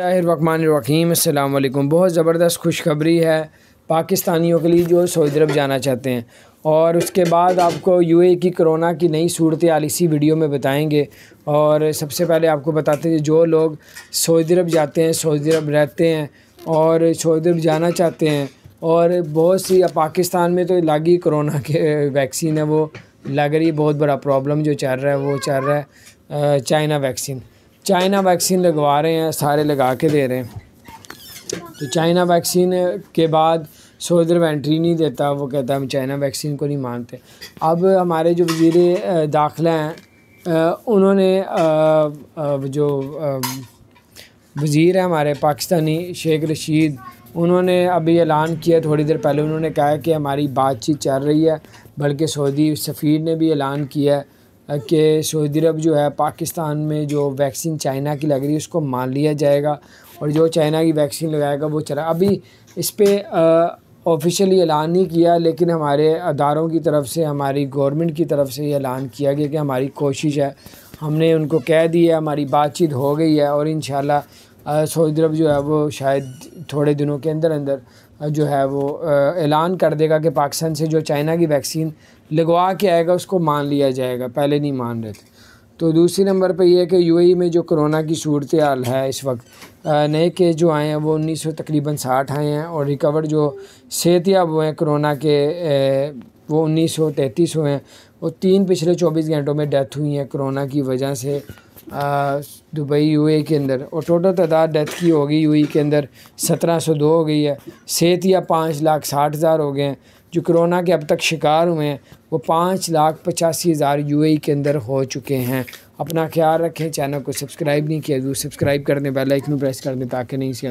रहीम अल्लाम बहुत ज़बरदस्त खुशखबरी है पाकिस्तानियों के लिए जो सऊदी अरब जाना चाहते हैं और उसके बाद आपको ए की कोरोना की नई सूरत आल इसी वीडियो में बताएंगे और सबसे पहले आपको बताते हैं जो लोग सऊदी अरब जाते हैं सऊदी अरब रहते हैं और सऊदी अरब जाना चाहते हैं और बहुत सी पाकिस्तान में तो लागी कोरोना के वैक्सीन है वो लग रही बहुत बड़ा प्रॉब्लम जो चल रहा है वो चल रहा है चाइना वैक्सीन चाइना वैक्सीन लगवा रहे हैं सारे लगा के दे रहे हैं तो चाइना वैक्सीन के बाद सऊदी अरब एंट्री नहीं देता वो कहता हम चाइना वैक्सीन को नहीं मानते अब हमारे जो वजीर दाखिला हैं उन्होंने जो वज़ी हैं हमारे पाकिस्तानी शेख रशीद उन्होंने अभी ऐलान किया थोड़ी देर पहले उन्होंने कहा कि हमारी बातचीत चल रही है बल्कि सऊदी सफ़ीर ने भी ऐलान किया है कि सऊदी अरब जो है पाकिस्तान में जो वैक्सीन चाइना की लग रही है उसको मान लिया जाएगा और जो चाइना की वैक्सीन लगाएगा वो चला अभी इस पर ऑफिशियली ऐलान नहीं किया लेकिन हमारे अदारों की तरफ से हमारी गवर्नमेंट की तरफ से ये ऐलान किया गया कि हमारी कोशिश है हमने उनको कह दिया हमारी बातचीत हो गई है और इन सऊदी अरब जो है वो शायद थोड़े दिनों के अंदर अंदर जो है वो ऐलान कर देगा कि पाकिस्तान से जो चाइना की वैक्सीन लगवा के आएगा उसको मान लिया जाएगा पहले नहीं मान रहे थे तो दूसरे नंबर पर यह है कि यू में जो कोरोना की सूरत हाल है इस वक्त नए केस जो आए हैं वो उन्नीस सौ तकरीबन साठ आए हैं और रिकवर जो सेहतियाब हुए हैं कोरोना के वो उन्नीस सौ तैंतीस हुए हैं और तीन पिछले चौबीस घंटों में डेथ हुई हैं कोरोना की वजह से दुबई यूए के अंदर और टोटल तादाद डेथ की होगी यूए के अंदर सत्रह सौ दो हो गई है सेहत या पाँच लाख साठ हज़ार हो गए हैं जो कोरोना के अब तक शिकार हुए हैं वो पाँच लाख पचासी हज़ार यू के अंदर हो चुके हैं अपना ख्याल रखें चैनल को सब्सक्राइब नहीं किया जो तो सब्सक्राइब करने बेल आइकन प्रेस कर दें ताकि नहीं